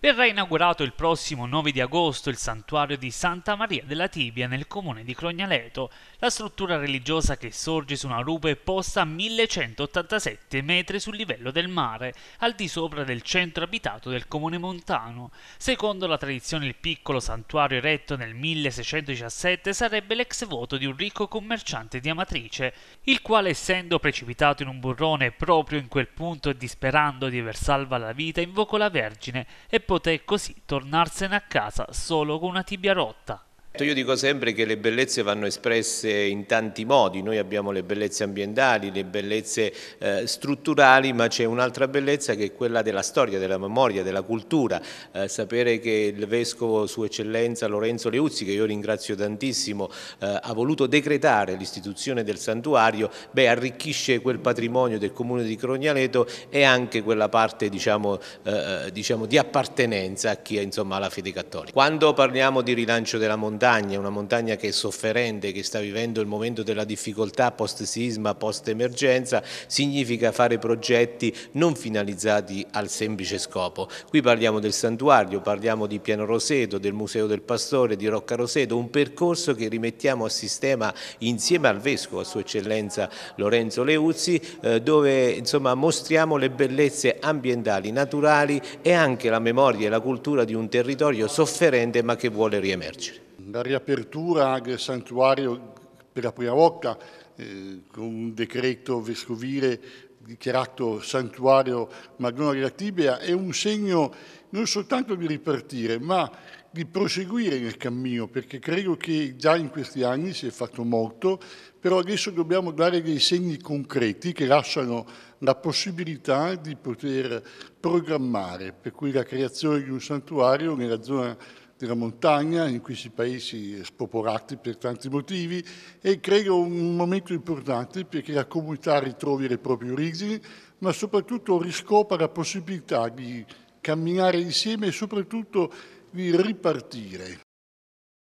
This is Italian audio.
Verrà inaugurato il prossimo 9 di agosto il santuario di Santa Maria della Tibia nel comune di Crognaleto, la struttura religiosa che sorge su una rupe posta a 1187 metri sul livello del mare, al di sopra del centro abitato del comune montano. Secondo la tradizione il piccolo santuario eretto nel 1617 sarebbe l'ex voto di un ricco commerciante di Amatrice, il quale essendo precipitato in un burrone proprio in quel punto e disperando di aver salva la vita invocò la Vergine e poté così tornarsene a casa solo con una tibia rotta. Io dico sempre che le bellezze vanno espresse in tanti modi, noi abbiamo le bellezze ambientali, le bellezze eh, strutturali, ma c'è un'altra bellezza che è quella della storia, della memoria, della cultura. Eh, sapere che il Vescovo Sua Eccellenza Lorenzo Leuzzi, che io ringrazio tantissimo, eh, ha voluto decretare l'istituzione del santuario, beh, arricchisce quel patrimonio del comune di Crognaleto e anche quella parte diciamo, eh, eh, diciamo, di appartenenza a chi ha la fede cattolica. Quando parliamo di rilancio della montagna, montagna, una montagna che è sofferente, che sta vivendo il momento della difficoltà post sisma, post emergenza, significa fare progetti non finalizzati al semplice scopo. Qui parliamo del santuario, parliamo di Piano Roseto, del Museo del Pastore, di Rocca Roseto, un percorso che rimettiamo a sistema insieme al Vescovo, a Sua Eccellenza Lorenzo Leuzzi, eh, dove insomma, mostriamo le bellezze ambientali, naturali e anche la memoria e la cultura di un territorio sofferente ma che vuole riemergere la riapertura del santuario per la prima volta eh, con un decreto vescovile dichiarato santuario Madonna della Tibia è un segno non soltanto di ripartire ma di proseguire nel cammino perché credo che già in questi anni si è fatto molto però adesso dobbiamo dare dei segni concreti che lasciano la possibilità di poter programmare per cui la creazione di un santuario nella zona della montagna, in questi paesi spopolati per tanti motivi e credo un momento importante perché la comunità ritrovi le proprie origini, ma soprattutto riscopra la possibilità di camminare insieme e soprattutto di ripartire.